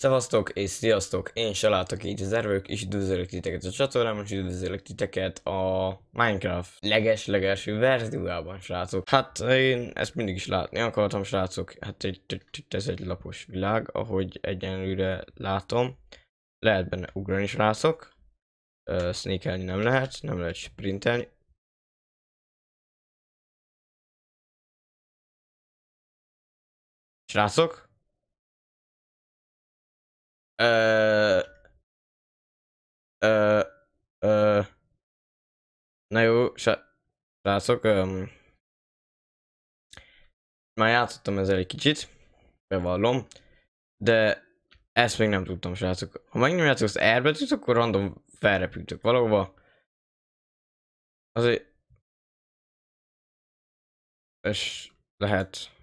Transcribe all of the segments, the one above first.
Szevasztok és sziasztok, én se látok így az erők, és üdvözöllek titeket a csatornámon, és üdvözöllek titeket a Minecraft leges-legelső verziójában, srácok. Hát én ezt mindig is látni akartam, srácok. Hát egy, ez egy lapos világ, ahogy egyenlőre látom. Lehet benne ugrani, srácok. Sneakelni nem lehet, nem lehet sprintelni. Srácok, na jó, srácok. Ö, már játszottam ezzel egy kicsit, bevallom, de ezt még nem tudtam, srácok. Ha nem játszok az R betűt, akkor random felrepültök valahova. Azért... És lehet...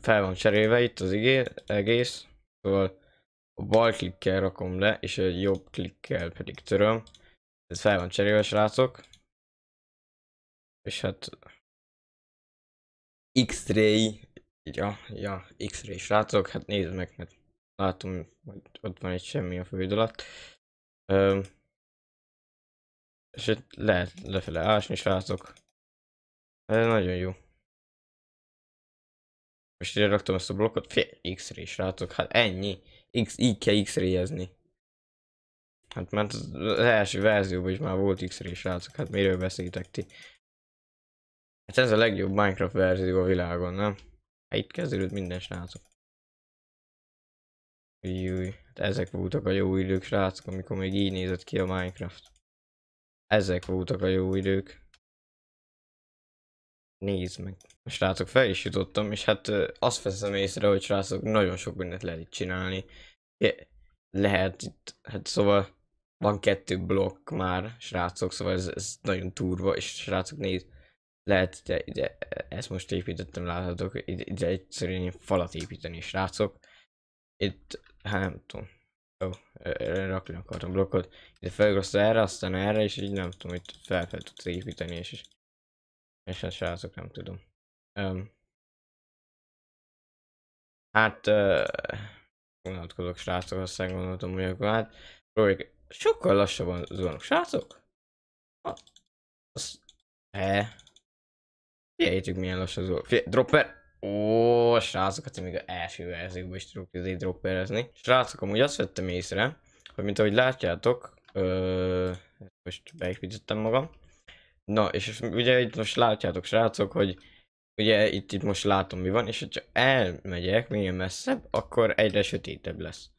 Fel van cserélve itt az igé, egész, szóval a bal klikkel rakom le, és egy jobb klikkel pedig töröm. Ez fel van cserélve, srácok. És hát... X-ray... Ja, ja, X-ray srácok, hát nézd meg, mert hát látom, hogy ott van egy semmi a föld alatt. Öm, és itt lehet lefele ásni, srácok. Ez nagyon jó. Most ide raktam ezt a blokkot, fél X-ray srácok, hát ennyi. X, így kell x -rézni. Hát mert az első verzióban is már volt x ray srácok, hát miről beszéltek ti? Hát ez a legjobb Minecraft verzió a világon, nem? Hát itt kezdődött minden srácok. Júj, hát ezek voltak a jó idők srácok, amikor még így nézett ki a Minecraft. Ezek voltak a jó idők. Nézd meg. most látok, fel is jutottam, és hát azt veszem észre, hogy srácok, nagyon sok mindent lehet itt csinálni. Lehet itt, hát szóval van kettő blokk már, srácok, szóval ez, ez nagyon turva, és srácok, nézd, lehet, ide, ide, ezt most építettem, láthatok, ide, ide egyszerűen falat építeni, srácok. Itt, hát nem tudom, jó, rakni akartam blokkot, ide felugrasztod erre, aztán erre, és így nem tudom, hogy fel, fel tudsz építeni, és, és és ezt hát se azok nem tudom. Um, hát uh, vonatkozok srácok, aztán gondoltam, hogy akkor hát próbáljuk. Sokkal lassabban zuhanok. Srácok? Ha, az, he. Figyeljétek milyen lassan zuhanok. Figyelj, dropper! Ó, srácokat hát még az első verzióban is tudok izé dropperezni. Srácok, amúgy azt vettem észre, hogy mint ahogy látjátok, ö, most beépítettem magam, Na, és ugye itt most látjátok, srácok, hogy ugye itt, itt most látom mi van, és hogyha elmegyek minél messzebb, akkor egyre sötétebb lesz.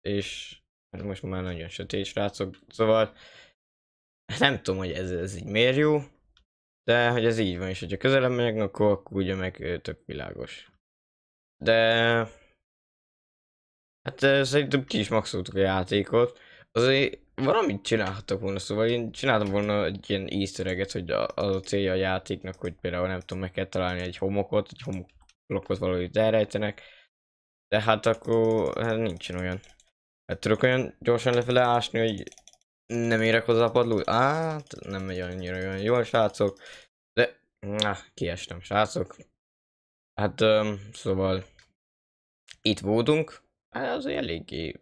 És hát most már nagyon sötét, srácok, szóval nem tudom, hogy ez, ez így miért jó, de hogy ez így van, és hogyha közelebb megyek, akkor, akkor ugye meg tök világos. De... Hát szerintem ki is maxoltuk a játékot azért valamit csinálhattak volna, szóval én csináltam volna egy ilyen easter egget, hogy az a célja a játéknak, hogy például nem tudom, meg kell találni egy homokot, egy homoklokot valahogy elrejtenek, de hát akkor hát nincsen olyan. Hát tudok olyan gyorsan lefele ásni, hogy nem érek hozzá a padlót? Hát nem megy annyira olyan jól, srácok. De, na, kiestem, srácok. Hát, um, szóval itt voltunk. Hát az eléggé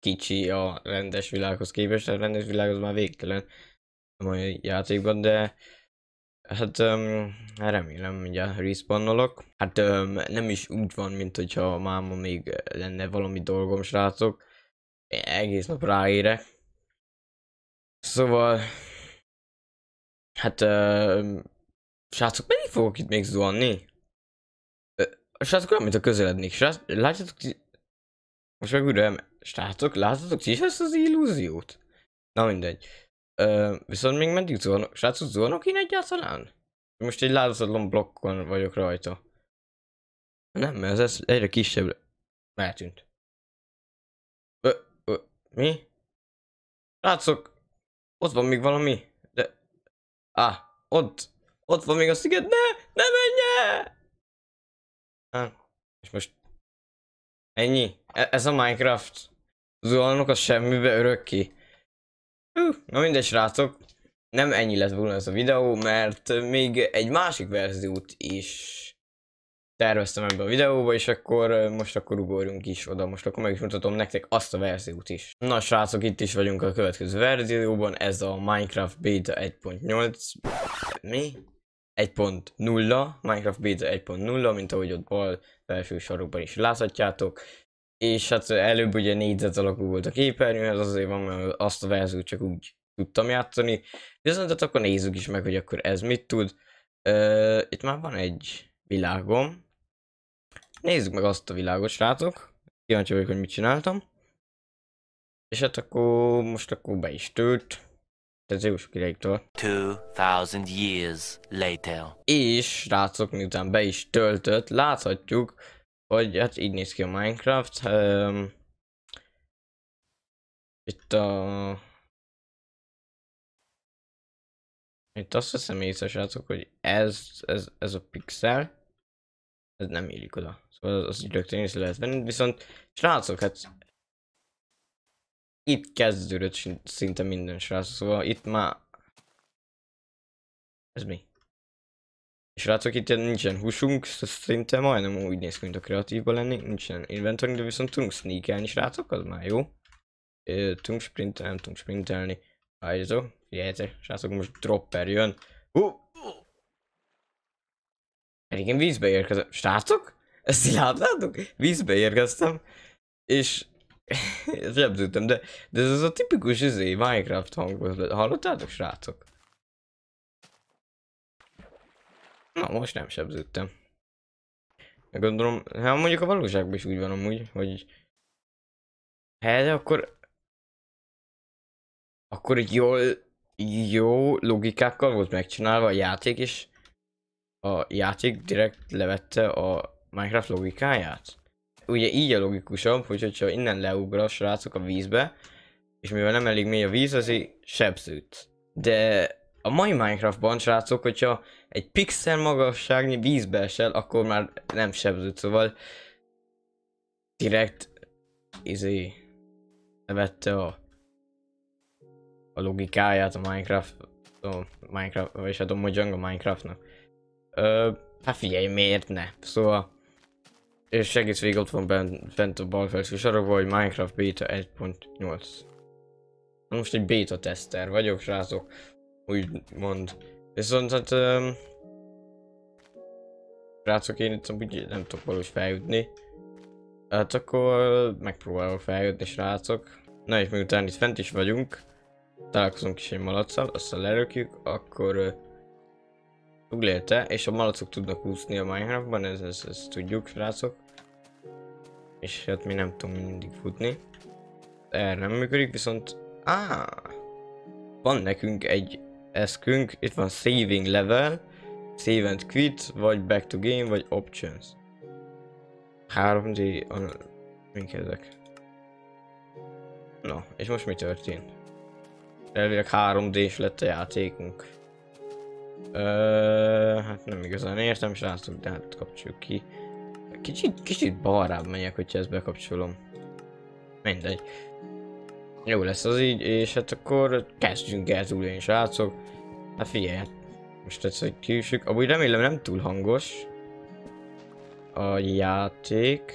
kicsi a rendes világhoz képest, a rendes világ az már végtelen a mai játékban, de hát um, remélem, mindjárt respawnolok. Hát um, nem is úgy van, mint hogyha máma még lenne valami dolgom, srácok. Én egész nap ráérek. Szóval, hát um, srácok, mennyi fogok itt még zuhanni? Srácok, olyan, mint a közelednék. Srácok, látjátok, most meg újra Srácok, láthatok ti is ezt az illúziót? Na mindegy. Ö, viszont még meddig zuhanok? Srácok, zuhanok én egyáltalán? Most egy láthatatlan blokkon vagyok rajta. Nem, mert ez egyre kisebb. Eltűnt. Ö, ö, mi? Srácok, ott van még valami, de... Á, ah, ott, ott van még a sziget, ne, ne menj el! Ah, és most Ennyi. E- ez a Minecraft. Zuhanok a semmibe ki. Hú, na mindegy srácok. Nem ennyi lett volna ez a videó, mert még egy másik verziót is terveztem ebbe a videóba, és akkor most akkor ugorjunk is oda, most akkor meg is mutatom nektek azt a verziót is. Na srácok, itt is vagyunk a következő verzióban, ez a Minecraft Beta 1.8. Mi? 1.0, Minecraft Beta 1.0, mint ahogy ott bal felső sarokban is láthatjátok. És hát előbb ugye négyzet alakú volt a képernyő, ez azért van, mert azt a verziót csak úgy tudtam játszani. Viszont hát akkor nézzük is meg, hogy akkor ez mit tud. Uh, itt már van egy világom. Nézzük meg azt a világot, srácok. Kíváncsi vagyok, hogy mit csináltam. És hát akkor most akkor be is tölt az Zeus királytól. 2000 years later. És rácok, miután be is töltött, láthatjuk, hogy hát így néz ki a Minecraft. Um, itt a... Itt azt veszem észre, srácok, hogy ez, ez, ez a pixel, ez nem illik oda. Szóval az, az így rögtön észre lehet venni, viszont srácok, hát itt kezdődött szinte minden srác, szóval itt már... Ez mi? És látok, itt nincsen húsunk, szinte majdnem úgy néz ki, mint a kreatívban lennénk, nincsen inventory, de viszont tudunk sneakelni, srácok, az már jó. Ö, tudunk sprintelni, nem tudunk sprintelni. Hajzó, figyeljetek, srácok, most dropper jön. Hú! Pedig én vízbe érkezem. Srácok? Ezt így Vízbe érkeztem. És Zsebzültem, de, de ez az a tipikus izé, Minecraft hangos. Hallottátok, srácok? Na, most nem sebződtem. Gondolom, hát mondjuk a valóságban is úgy van amúgy, hogy... Hát, de akkor... Akkor egy jól, jó logikákkal volt megcsinálva a játék, és a játék direkt levette a Minecraft logikáját ugye így a logikusabb, hogy hogyha innen leugra a srácok a vízbe, és mivel nem elég mély a víz, azért sebződ. De a mai Minecraftban, srácok, hogyha egy pixel magasságnyi vízbe esel, akkor már nem sebződ, szóval direkt izé levette a, a logikáját a Minecraft, a Minecraft, vagyis hát a Mojang a Minecraftnak. Ö, hát figyelj, miért ne? Szóval és egész végig ott van bent, bent a bal felső sarokban, hogy Minecraft Beta 1.8. Most egy beta tester vagyok, srácok, mond. Viszont hát... Um, srácok, én itt amúgy nem tudok valós feljutni. Hát akkor megpróbálok feljutni, srácok. Na és miután itt fent is vagyunk, találkozunk is egy malacsal aztán lerökjük, akkor uh, Túlélte, és a malacok tudnak úszni a Minecraftban, ez, ez, ez tudjuk, srácok. És hát mi nem tudunk mindig futni. Erre nem működik, viszont... Á, van nekünk egy eszkünk, itt van Saving Level, Save and Quit, vagy Back to Game, vagy Options. 3D... Mink ezek? Na, és most mi történt? Elvileg 3D-s lett a játékunk. Ö, hát nem igazán értem, srácok, de hát kapcsoljuk ki. Kicsit, kicsit balrább megyek, hogyha ezt bekapcsolom. Mindegy. Jó lesz az így, és hát akkor kezdjünk el túlélni, srácok. Hát figyelj, most egyszer kiüssük. Amúgy remélem nem túl hangos a játék.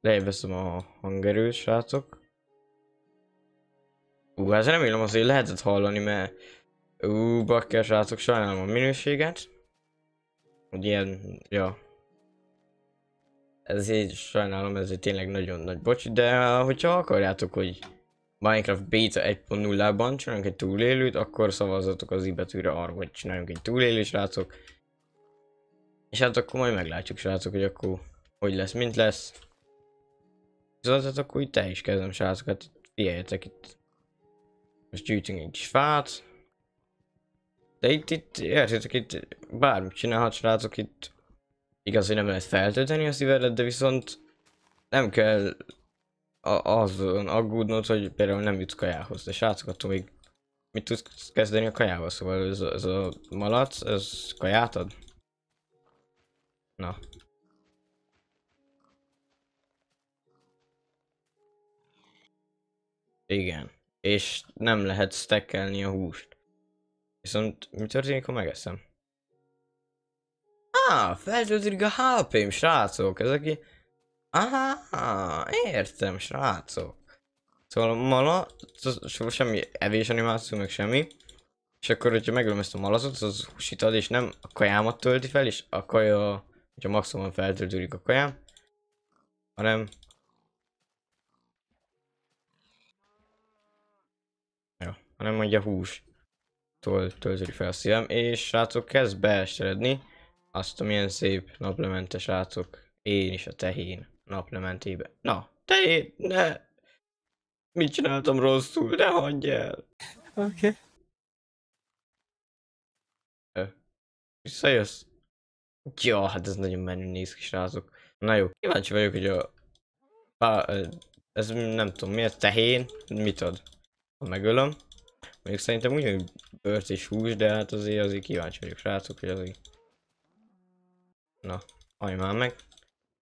Lejveszem a hangerőt, srácok. Ú, hát remélem azért lehetett hallani, mert... Ú, bakker srácok, sajnálom a minőséget. Hogy ilyen, ja. Ez így sajnálom, ezért tényleg nagyon nagy bocs, de hogyha akarjátok, hogy Minecraft Beta 1.0-ban csináljunk egy túlélőt, akkor szavazzatok az ibetűre arra, hogy csináljunk egy túlélő, srácok. És hát akkor majd meglátjuk, srácok, hogy akkor hogy lesz, mint lesz. Viszont hát akkor itt te is kezdem, srácok, hát figyeljetek itt gyűjtünk egy kis fát. De itt, itt, értitek, itt bármit csinálhat, srácok, itt igaz, hogy nem lehet feltölteni a szívedet, de viszont nem kell azon aggódnod, hogy például nem jutsz kajához, de srácok, attól még mit tudsz kezdeni a kajával, szóval ez, ez a malac, ez kaját ad? Na. Igen és nem lehet stekelni a húst. Viszont mi történik, ha megeszem? Á, ah, feltöltődik a HP-m, srácok, ez aki... Aha, értem, srácok. Szóval mala, szóval semmi evés animáció, meg semmi. És akkor, hogyha megölöm ezt a malacot, az húsit ad, és nem a kajámat tölti fel, és a kaja, hogyha maximum feltöltődik a kajám, hanem hanem hogy a hústól tölteli fel a szívem, és srácok kezd beesteredni, azt a milyen szép naplemente srácok, én is a tehén naplementébe. Na, tehén, ne! Mit csináltam rosszul, ne hagyj el! Oké. Okay. Visszajössz? Ja, hát ez nagyon menő néz ki, srácok. Na jó, kíváncsi vagyok, hogy a... Bá, ez nem tudom, mi tehén? Mit ad? Ha megölöm. Még szerintem hogy bőrt és hús, de hát azért azért kíváncsi vagyok, srácok, hogy azért... Na, hajj már meg.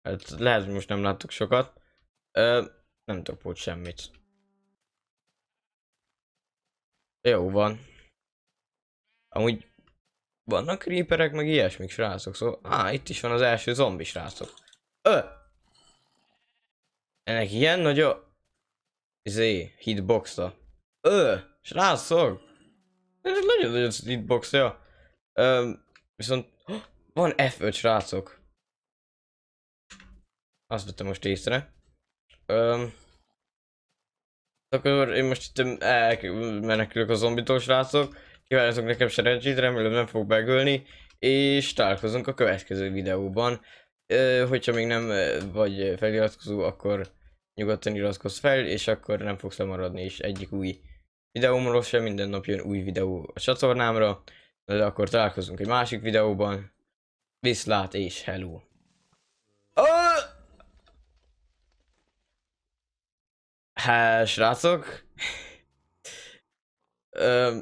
Hát lehet, hogy most nem láttuk sokat. Ö, nem tudok úgy semmit. Jó van. Amúgy vannak creeperek, meg ilyesmik srácok, szóval... Á, itt is van az első zombi srácok. Ö! Ennek ilyen nagy a... Zé, hitboxa. Ö, srácok! Ez nagyon-nagyon hitboxja. Öm, viszont oh, van F5 srácok. Azt vettem most észre. Öm, akkor én most itt menekülök a zombitól srácok. Kívánjátok nekem szerencsét, remélem nem fog begölni. És találkozunk a következő videóban. Ö, hogyha még nem vagy feliratkozó, akkor nyugodtan iratkozz fel, és akkor nem fogsz lemaradni és egyik új videómról sem, minden nap jön új videó a csatornámra, de akkor találkozunk egy másik videóban. Viszlát és hello! Oh! Hát, srácok, Ö,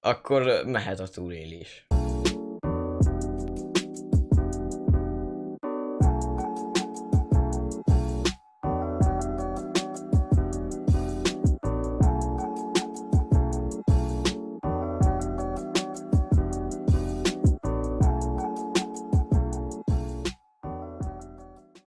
akkor mehet a túlélés.